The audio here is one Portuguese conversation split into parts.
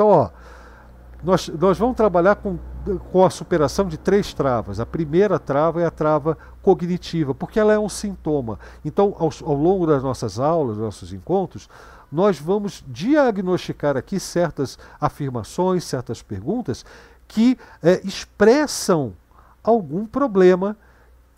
Então, ó, nós, nós vamos trabalhar com, com a superação de três travas. A primeira trava é a trava cognitiva, porque ela é um sintoma. Então, ao, ao longo das nossas aulas, dos nossos encontros, nós vamos diagnosticar aqui certas afirmações, certas perguntas que é, expressam algum problema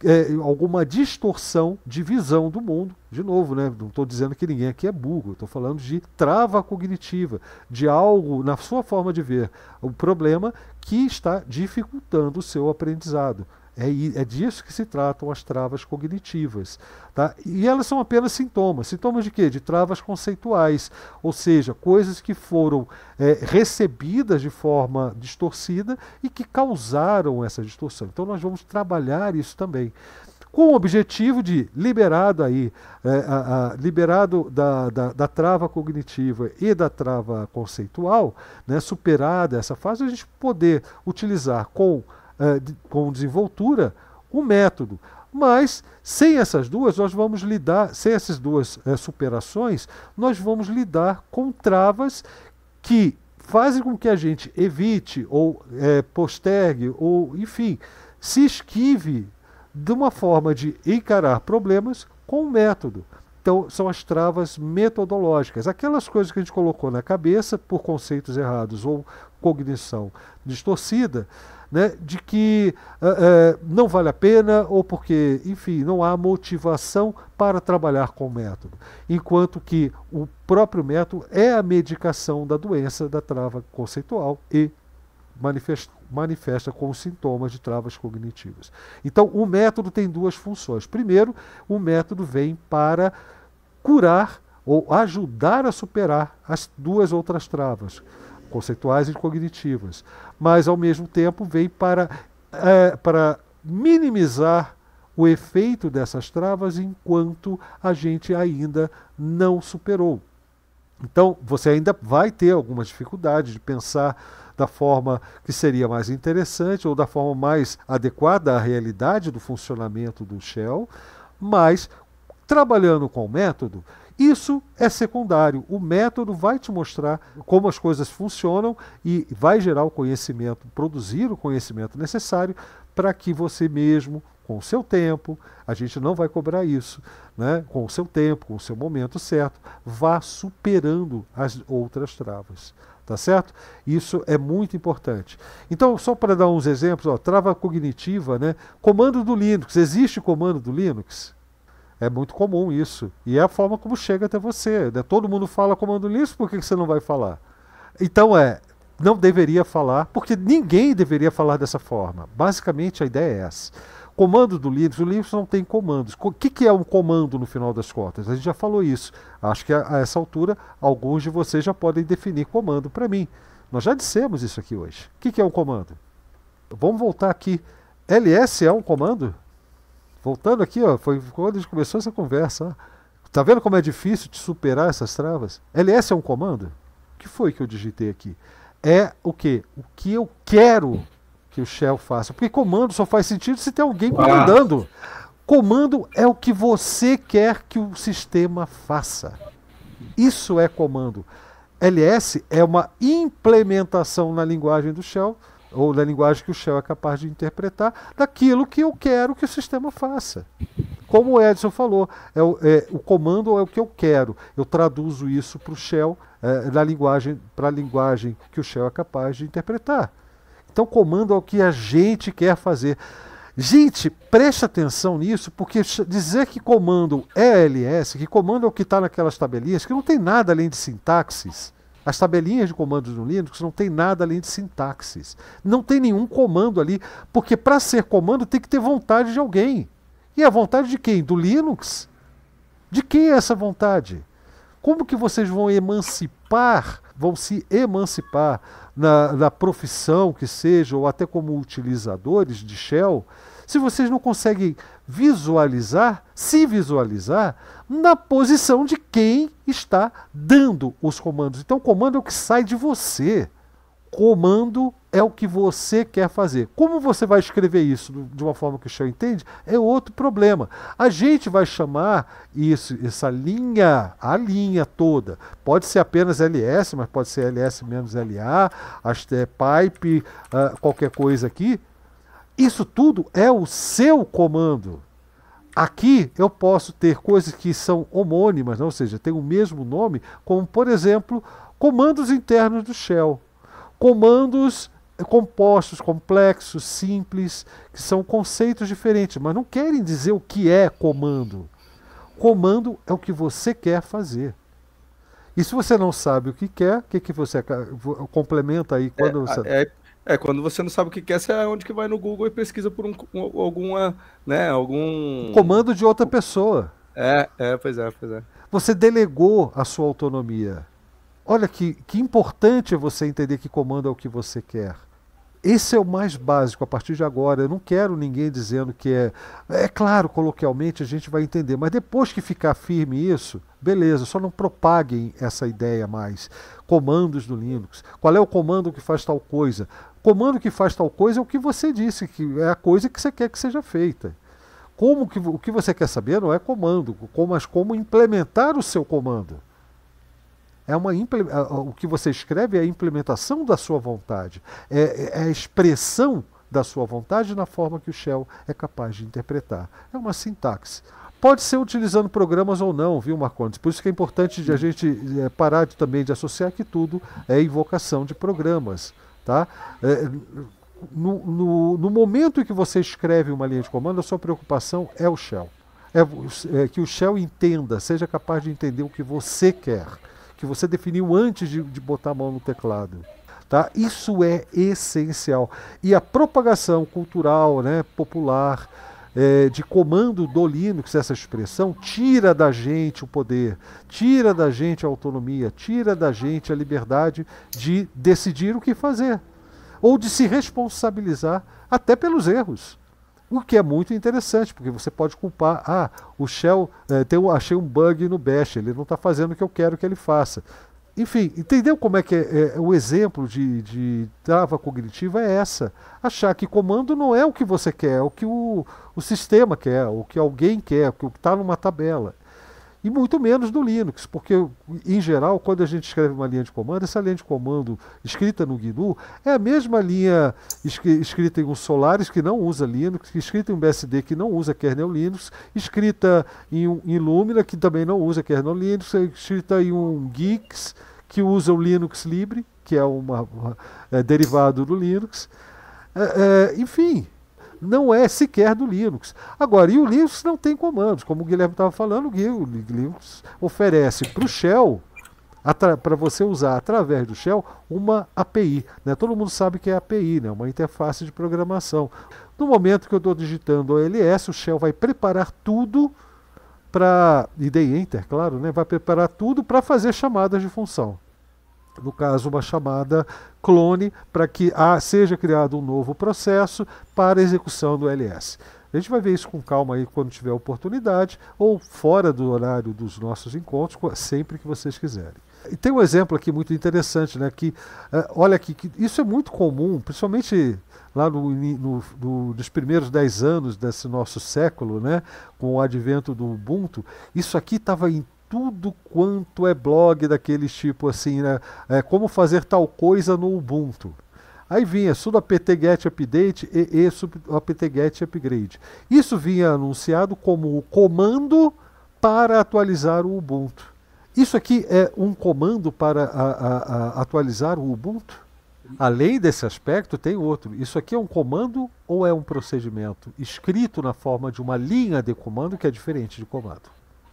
é, alguma distorção de visão do mundo. De novo, né? não estou dizendo que ninguém aqui é burro, estou falando de trava cognitiva, de algo na sua forma de ver o problema que está dificultando o seu aprendizado. É, é disso que se tratam as travas cognitivas. Tá? E elas são apenas sintomas. Sintomas de quê? De travas conceituais, ou seja, coisas que foram é, recebidas de forma distorcida e que causaram essa distorção. Então nós vamos trabalhar isso também com o objetivo de, liberado aí, é, a, a, liberado da, da, da, trava cognitiva e da trava conceitual, né, superada essa fase, a gente poder utilizar com eh, com desenvoltura o método. Mas sem essas duas, nós vamos lidar, sem essas duas eh, superações, nós vamos lidar com travas que fazem com que a gente evite ou eh, postergue ou, enfim, se esquive de uma forma de encarar problemas com o método. Então, são as travas metodológicas, aquelas coisas que a gente colocou na cabeça por conceitos errados ou cognição distorcida, né, de que ah, ah, não vale a pena ou porque, enfim, não há motivação para trabalhar com o método. Enquanto que o próprio método é a medicação da doença da trava conceitual e manifesta, manifesta com os sintomas de travas cognitivas. Então, o método tem duas funções. Primeiro, o método vem para curar ou ajudar a superar as duas outras travas, conceituais e cognitivas, mas ao mesmo tempo vem para, é, para minimizar o efeito dessas travas enquanto a gente ainda não superou. Então, você ainda vai ter algumas dificuldades de pensar da forma que seria mais interessante ou da forma mais adequada à realidade do funcionamento do Shell, mas trabalhando com o método, isso é secundário. O método vai te mostrar como as coisas funcionam e vai gerar o conhecimento, produzir o conhecimento necessário para que você mesmo, com o seu tempo, a gente não vai cobrar isso, né? com o seu tempo, com o seu momento certo, vá superando as outras travas. Tá certo? Isso é muito importante. Então, só para dar uns exemplos, ó, trava cognitiva, né? comando do Linux. Existe comando do Linux? É muito comum isso. E é a forma como chega até você. Né? Todo mundo fala comando Linux, por que você não vai falar? Então é, não deveria falar, porque ninguém deveria falar dessa forma. Basicamente a ideia é essa. Comando do Linux, o Linux não tem comandos. O que, que é um comando no final das contas? A gente já falou isso. Acho que a, a essa altura alguns de vocês já podem definir comando para mim. Nós já dissemos isso aqui hoje. O que, que é um comando? Vamos voltar aqui. LS é um comando? Voltando aqui, ó, foi quando a gente começou essa conversa. Ó. Tá vendo como é difícil de superar essas travas? LS é um comando? O que foi que eu digitei aqui? É o quê? O que eu quero que o Shell faça. Porque comando só faz sentido se tem alguém comandando. Comando é o que você quer que o sistema faça. Isso é comando. LS é uma implementação na linguagem do Shell ou da linguagem que o Shell é capaz de interpretar, daquilo que eu quero que o sistema faça. Como o Edson falou, é o, é, o comando é o que eu quero. Eu traduzo isso para o Shell, é, na linguagem, para a linguagem que o Shell é capaz de interpretar. Então, comando é o que a gente quer fazer. Gente, preste atenção nisso, porque dizer que comando é LS, que comando é o que está naquelas tabelinhas, que não tem nada além de sintaxes, as tabelinhas de comandos no Linux não tem nada além de sintaxes. Não tem nenhum comando ali, porque para ser comando tem que ter vontade de alguém. E a vontade de quem? Do Linux? De quem é essa vontade? Como que vocês vão emancipar, vão se emancipar na, na profissão que seja, ou até como utilizadores de Shell, se vocês não conseguem visualizar, se visualizar, na posição de quem está dando os comandos. Então, comando é o que sai de você. Comando é o que você quer fazer. Como você vai escrever isso de uma forma que o Shell entende, é outro problema. A gente vai chamar isso, essa linha, a linha toda. Pode ser apenas LS, mas pode ser LS menos LA, é, pipe, uh, qualquer coisa aqui. Isso tudo é o seu comando. Aqui eu posso ter coisas que são homônimas, né? ou seja, tem o mesmo nome, como por exemplo, comandos internos do shell, comandos compostos, complexos, simples, que são conceitos diferentes, mas não querem dizer o que é comando. Comando é o que você quer fazer. E se você não sabe o que quer, o que, que você complementa aí quando é, você. É, é, quando você não sabe o que quer, você é onde que vai no Google e pesquisa por um, um, alguma, né, algum... comando de outra pessoa. É, é, pois é, pois é. Você delegou a sua autonomia. Olha que, que importante é você entender que comando é o que você quer. Esse é o mais básico a partir de agora. Eu não quero ninguém dizendo que é. É claro, coloquialmente a gente vai entender, mas depois que ficar firme isso, Beleza, só não propaguem essa ideia mais. Comandos do Linux. Qual é o comando que faz tal coisa? Comando que faz tal coisa é o que você disse, que é a coisa que você quer que seja feita. Como que, o que você quer saber não é comando, mas como implementar o seu comando. É uma, o que você escreve é a implementação da sua vontade, é, é, é a expressão da sua vontade na forma que o Shell é capaz de interpretar. É uma sintaxe. Pode ser utilizando programas ou não, viu, Marcondes? Por isso que é importante a gente é, parar de, também de associar que tudo é invocação de programas. Tá? É, no, no, no, momento em que você escreve uma linha de comando, a sua preocupação é o shell. É, é, que o shell entenda, seja capaz de entender o que você quer, que você definiu antes de, de botar a mão no teclado. Tá? Isso é essencial. E a propagação cultural, né, popular, é, de comando do Linux, essa expressão, tira da gente o poder, tira da gente a autonomia, tira da gente a liberdade de decidir o que fazer, ou de se responsabilizar até pelos erros. O que é muito interessante, porque você pode culpar, ah, o Shell, eh, tem, achei um bug no Bash, ele não está fazendo o que eu quero que ele faça. Enfim, entendeu como é que é, é o exemplo de, de, trava cognitiva é essa? Achar que comando não é o que você quer, é o que o, o sistema quer, o que alguém quer, o que está numa tabela e muito menos do Linux, porque, em geral, quando a gente escreve uma linha de comando, essa linha de comando escrita no GNU é a mesma linha escrita em um Solaris que não usa Linux, escrita em um BSD que não usa kernel Linux, escrita em um em Lumina que também não usa kernel Linux, escrita em um Geeks que usa o Linux Libre, que é, uma, uma é derivado do Linux. É, é, enfim, não é sequer do Linux. Agora, e o Linux não tem comandos, como o Guilherme estava falando, o Linux oferece para o Shell, para você usar através do Shell, uma API. Né? Todo mundo sabe que é API, né? uma interface de programação. No momento que eu estou digitando OLS, o Shell vai preparar tudo para. E dei enter, claro, né? vai preparar tudo para fazer chamadas de função no caso, uma chamada clone, para que a ah, seja criado um novo processo para execução do LS. A gente vai ver isso com calma aí quando tiver oportunidade, ou fora do horário dos nossos encontros, sempre que vocês quiserem. E tem um exemplo aqui muito interessante, né? Que, uh, olha aqui, que isso é muito comum, principalmente lá no, no, no, nos primeiros 10 anos desse nosso século, né? Com o advento do Ubuntu, isso aqui estava em tudo quanto é blog daqueles tipo assim, né? É, como fazer tal coisa no Ubuntu. Aí vinha sudo apt-get update e, e sudo apt-get upgrade. Isso vinha anunciado como o comando para atualizar o Ubuntu. Isso aqui é um comando para a, a, a atualizar o Ubuntu? Além desse aspecto, tem outro. Isso aqui é um comando ou é um procedimento escrito na forma de uma linha de comando que é diferente de comando?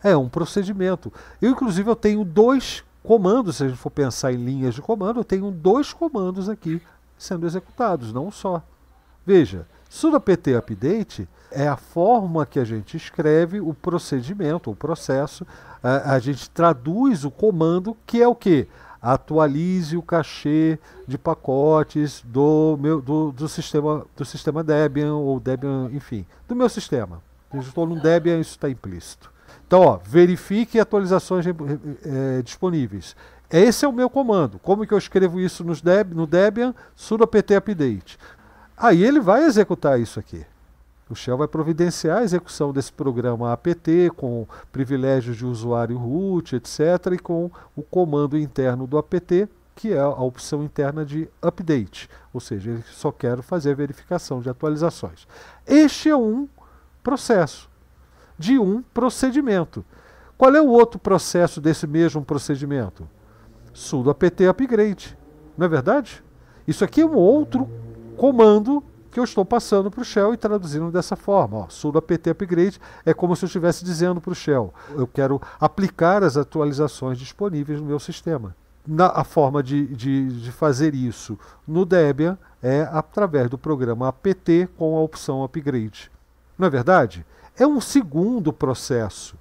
É um procedimento. Eu, inclusive, eu tenho dois comandos, se a gente for pensar em linhas de comando, eu tenho dois comandos aqui sendo executados, não um só. Veja, sudo pt update é a forma que a gente escreve o procedimento, o processo, a, a gente traduz o comando, que é o que? Atualize o cachê de pacotes do, meu, do, do, sistema, do sistema Debian ou Debian, enfim, do meu sistema. Eu estou no Debian, isso está implícito. Então, ó, verifique atualizações é, disponíveis. Esse é o meu comando. Como que eu escrevo isso nos Deb, no Debian? sudo apt update. Aí ele vai executar isso aqui. O Shell vai providenciar a execução desse programa apt com privilégios de usuário root, etc., e com o comando interno do apt, que é a opção interna de update, ou seja, ele só quer fazer a verificação de atualizações. Este é um processo de um procedimento. Qual é o outro processo desse mesmo procedimento? Sudo apt upgrade. Não é verdade? Isso aqui é um outro comando que eu estou passando para o Shell e traduzindo dessa forma. Ó, sudo apt upgrade é como se eu estivesse dizendo para o Shell: eu quero aplicar as atualizações disponíveis no meu sistema. Na, a forma de, de, de fazer isso no Debian é através do programa apt com a opção upgrade. Não é verdade? é um segundo processo.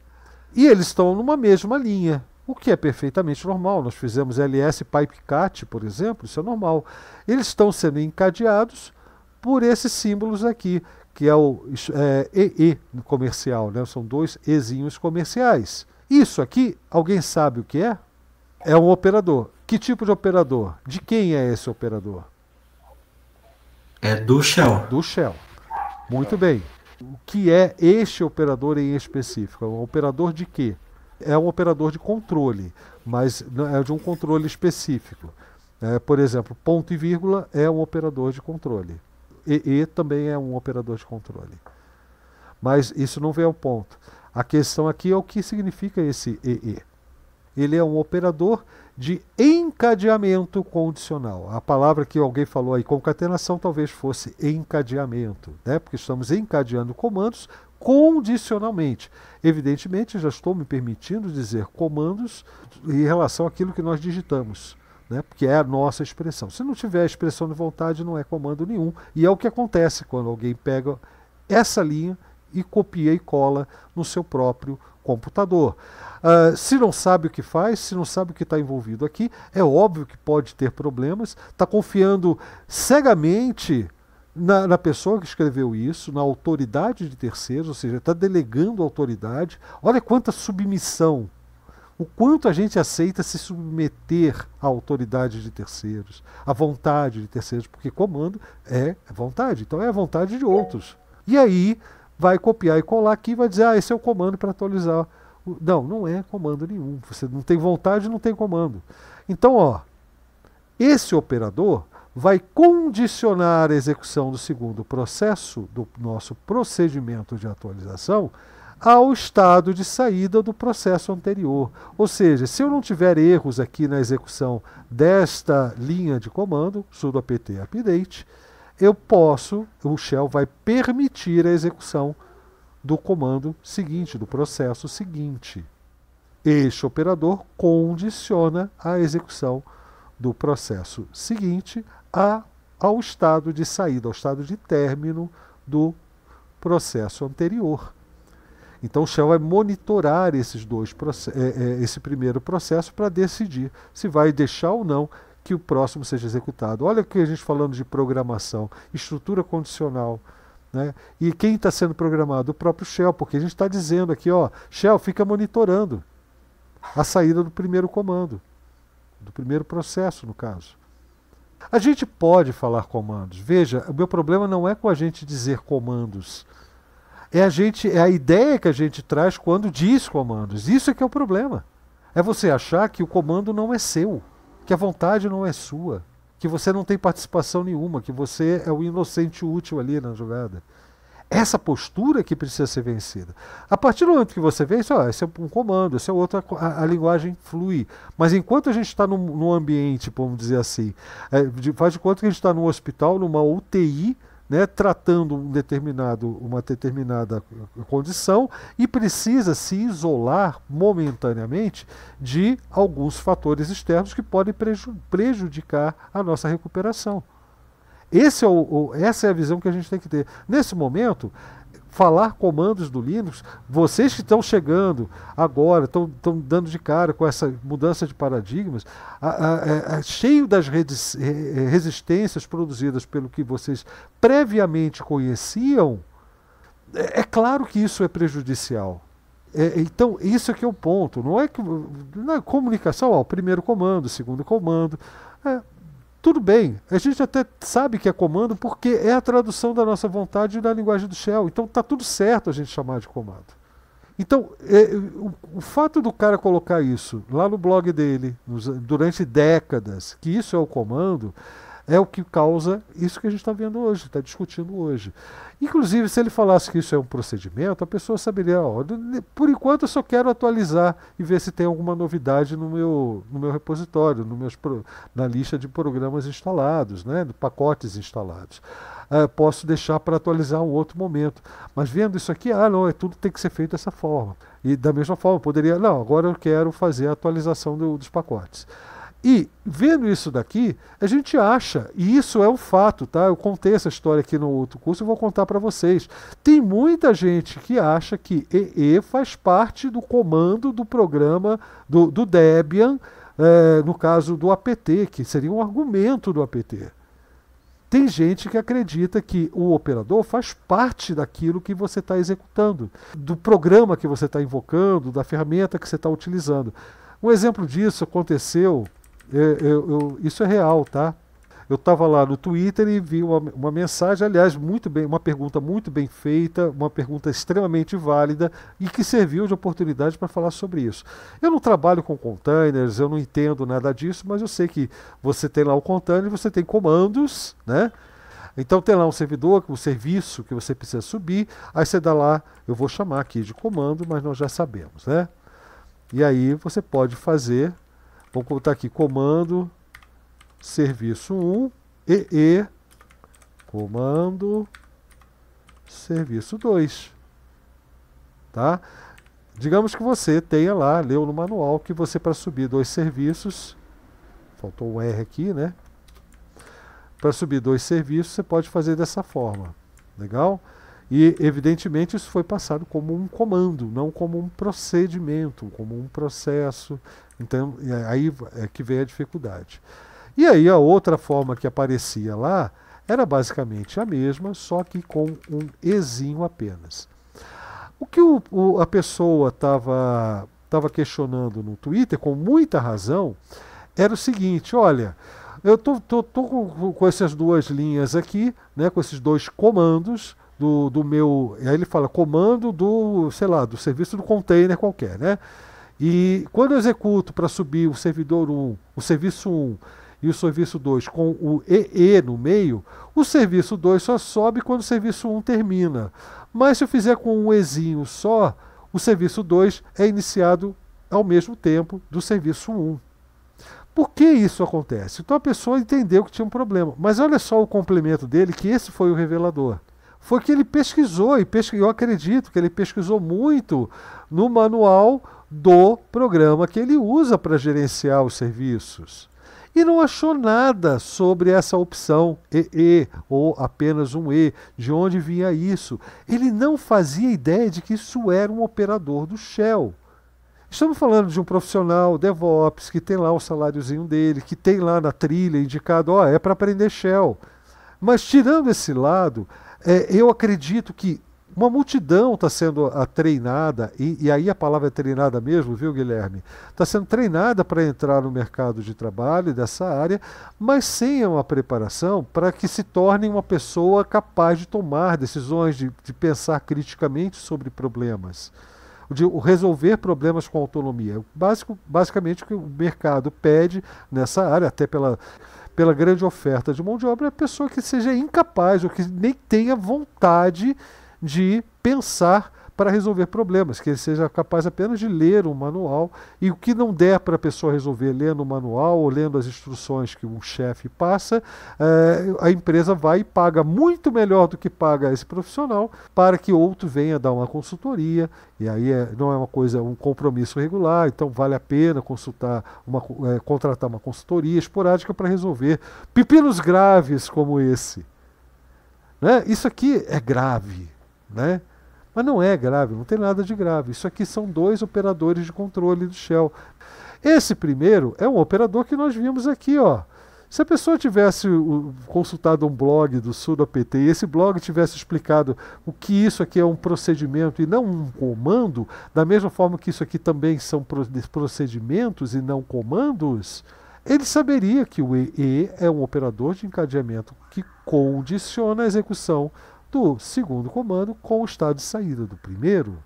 E eles estão numa mesma linha, o que é perfeitamente normal. Nós fizemos LS Pipecat, por exemplo, isso é normal. Eles estão sendo encadeados por esses símbolos aqui, que é o é, EE comercial, né? são dois Ezinhos comerciais. Isso aqui, alguém sabe o que é? É um operador. Que tipo de operador? De quem é esse operador? É do Shell. Do Shell. Muito bem o que é este operador em específico. É um operador de quê? É um operador de controle, mas é de um controle específico. É, por exemplo, ponto e vírgula é um operador de controle. EE também é um operador de controle. Mas isso não vem ao ponto. A questão aqui é o que significa esse EE. Ele é um operador de encadeamento condicional. A palavra que alguém falou aí, concatenação, talvez fosse encadeamento, né? porque estamos encadeando comandos condicionalmente. Evidentemente, já estou me permitindo dizer comandos em relação àquilo que nós digitamos. Né, porque é a nossa expressão. Se não tiver expressão de vontade, não é comando nenhum. E é o que acontece quando alguém pega essa linha e copia e cola no seu próprio computador. Uh, se não sabe o que faz, se não sabe o que está envolvido aqui, é óbvio que pode ter problemas, está confiando cegamente na, na, pessoa que escreveu isso, na autoridade de terceiros, ou seja, está delegando autoridade. Olha quanta submissão, o quanto a gente aceita se submeter à autoridade de terceiros, à vontade de terceiros, porque comando é vontade, então é a vontade de outros. E aí vai copiar e colar aqui e vai dizer, ah, esse é o comando para atualizar. Não, não é comando nenhum. Você não tem vontade, não tem comando. Então, ó, esse operador vai condicionar a execução do segundo processo, do nosso procedimento de atualização, ao estado de saída do processo anterior. Ou seja, se eu não tiver erros aqui na execução desta linha de comando, sudo apt update, eu posso, o shell vai permitir a execução do comando seguinte, do processo seguinte. Este operador condiciona a execução do processo seguinte a, ao estado de saída, ao estado de término do processo anterior. Então o Shell vai monitorar esses dois, é, é, esse primeiro processo para decidir se vai deixar ou não que o próximo seja executado. Olha que a gente falando de programação, estrutura condicional. Né? E quem está sendo programado? O próprio Shell, porque a gente está dizendo aqui, ó, Shell fica monitorando a saída do primeiro comando, do primeiro processo, no caso. A gente pode falar comandos. Veja, o meu problema não é com a gente dizer comandos. É a gente, é a ideia que a gente traz quando diz comandos. Isso é que é o problema. É você achar que o comando não é seu que a vontade não é sua, que você não tem participação nenhuma, que você é o inocente útil ali na jogada. Essa postura que precisa ser vencida. A partir do momento que você vence, ah, esse é um comando, esse é outro, a, a linguagem flui. Mas enquanto a gente está num, num, ambiente, vamos dizer assim, é, de, faz de conta que a gente está num hospital, numa UTI, né, tratando um determinado, uma determinada condição e precisa se isolar momentaneamente de alguns fatores externos que podem prejudicar a nossa recuperação. É o, essa é a visão que a gente tem que ter. Nesse momento, falar comandos do Linux, vocês que estão chegando agora, estão dando de cara com essa mudança de paradigmas, a, a, a, é, é cheio das é, resistências produzidas pelo que vocês previamente conheciam, é, é claro que isso é prejudicial. É, então, isso é que é o ponto. Não é que. Na comunicação, ó, o primeiro comando, o segundo comando. É, tudo bem, a gente até sabe que é comando porque é a tradução da nossa vontade na linguagem do Shell. Então tá tudo certo a gente chamar de comando. Então, é, é o, o, fato do cara colocar isso lá no blog dele, nos, durante décadas, que isso é o comando, é o que causa isso que a gente está vendo hoje, está discutindo hoje. Inclusive, se ele falasse que isso é um procedimento, a pessoa saberia, por enquanto eu só quero atualizar e ver se tem alguma novidade no meu, no meu repositório, no meus, na lista de programas instalados, né, de pacotes instalados. Uh, posso deixar para atualizar um outro momento. Mas vendo isso aqui, ah, não, é tudo tem que ser feito dessa forma. E da mesma forma, poderia, não, agora eu quero fazer a atualização do, dos pacotes. E vendo isso daqui, a gente acha, e isso é um fato, tá? Eu contei essa história aqui no outro curso e vou contar para vocês. Tem muita gente que acha que EE faz parte do comando do programa do, do Debian, é, no caso do APT, que seria um argumento do APT. Tem gente que acredita que o operador faz parte daquilo que você está executando, do programa que você está invocando, da ferramenta que você está utilizando. Um exemplo disso aconteceu eu, é, eu, eu, isso é real, tá? Eu estava lá no Twitter e vi uma, uma, mensagem, aliás, muito bem, uma pergunta muito bem feita, uma pergunta extremamente válida e que serviu de oportunidade para falar sobre isso. Eu não trabalho com containers, eu não entendo nada disso, mas eu sei que você tem lá o container, você tem comandos, né? Então tem lá um servidor, um serviço que você precisa subir, aí você dá lá, eu vou chamar aqui de comando, mas nós já sabemos, né? E aí você pode fazer Vamos colocar aqui comando serviço 1 e comando serviço 2. Tá? Digamos que você tenha lá, leu no manual que você para subir dois serviços, faltou um R aqui, né? Para subir dois serviços, você pode fazer dessa forma. Legal? E, evidentemente, isso foi passado como um comando, não como um procedimento, como um processo. Então, aí é que vem a dificuldade. E aí, a outra forma que aparecia lá era basicamente a mesma, só que com um ezinho apenas. O que o, o, a pessoa estava questionando no Twitter, com muita razão, era o seguinte: olha, eu estou tô, tô, tô com, com essas duas linhas aqui, né, com esses dois comandos do, do meu. Aí ele fala comando do, sei lá, do serviço do container qualquer, né? E quando eu executo para subir o servidor 1, o serviço 1 e o serviço 2 com o EE no meio, o serviço 2 só sobe quando o serviço 1 termina. Mas se eu fizer com um Ezinho só, o serviço 2 é iniciado ao mesmo tempo do serviço 1. Por que isso acontece? Então a pessoa entendeu que tinha um problema. Mas olha só o complemento dele, que esse foi o revelador foi que ele pesquisou, e pesquisou, eu acredito que ele pesquisou muito no manual do programa que ele usa para gerenciar os serviços. E não achou nada sobre essa opção EE ou apenas um E, de onde vinha isso. Ele não fazia ideia de que isso era um operador do Shell. Estamos falando de um profissional DevOps que tem lá o saláriozinho dele, que tem lá na trilha indicado, ó, oh, é para aprender Shell. Mas tirando esse lado, é, eu acredito que uma multidão está sendo ah, treinada, e, e, aí a palavra é treinada mesmo, viu, Guilherme? Está sendo treinada para entrar no mercado de trabalho dessa área, mas sem uma preparação para que se torne uma pessoa capaz de tomar decisões, de, de pensar criticamente sobre problemas, de resolver problemas com autonomia. É Basico, basicamente o que o mercado pede nessa área, até pela pela grande oferta de mão de obra é a pessoa que seja incapaz ou que nem tenha vontade de pensar para resolver problemas, que ele seja capaz apenas de ler um manual e o que não der para a pessoa resolver lendo o manual ou lendo as instruções que o chefe passa, eh, a empresa vai e paga muito melhor do que paga esse profissional para que outro venha dar uma consultoria. E aí é, não é uma coisa, um compromisso regular, então vale a pena consultar uma, eh, contratar uma consultoria esporádica para resolver pepinos graves como esse. Né? Isso aqui é grave. Né? Mas não é grave, não tem nada de grave. Isso aqui são dois operadores de controle do Shell. Esse primeiro é um operador que nós vimos aqui, ó. Se a pessoa tivesse consultado um blog do sudopt, e esse blog tivesse explicado o que isso aqui é um procedimento e não um comando, da mesma forma que isso aqui também são procedimentos e não comandos, ele saberia que o EE é um operador de encadeamento que condiciona a execução do segundo comando com o estado de saída do primeiro.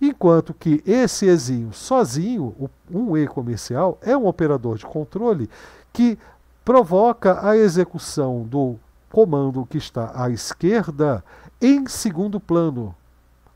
Enquanto que esse Ezinho sozinho, um E comercial, é um operador de controle que provoca a execução do comando que está à esquerda em segundo plano.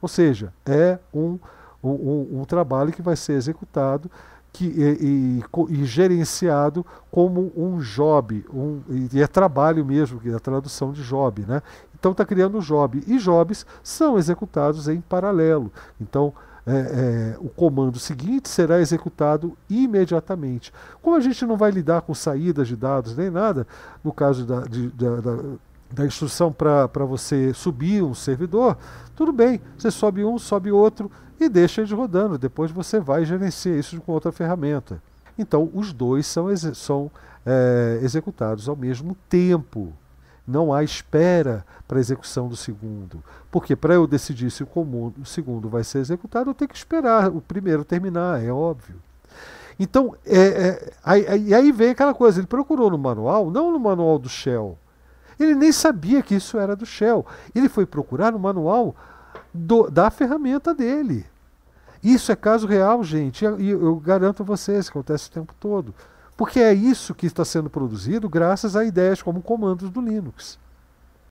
Ou seja, é um, um, um trabalho que vai ser executado que, e, e, e gerenciado como um job, um, e é trabalho mesmo, que é a tradução de job, né? Então está criando job. E jobs são executados em paralelo. Então, é, é, o comando seguinte será executado imediatamente. Como a gente não vai lidar com saídas de dados nem nada, no caso da, de, da, da, da instrução para você subir um servidor, tudo bem, você sobe um, sobe outro e deixa eles rodando. Depois você vai gerenciar isso com outra ferramenta. Então, os dois são, são é, executados ao mesmo tempo não há espera para a execução do segundo. Porque para eu decidir se o, comum, o segundo vai ser executado, eu tenho que esperar o primeiro terminar, é óbvio. Então, é, é, aí, e aí vem aquela coisa, ele procurou no manual, não no manual do Shell. Ele nem sabia que isso era do Shell. Ele foi procurar no manual do, da ferramenta dele. Isso é caso real, gente, e eu, eu garanto a vocês, acontece o tempo todo. Porque é isso que está sendo produzido graças a ideias como comandos do Linux.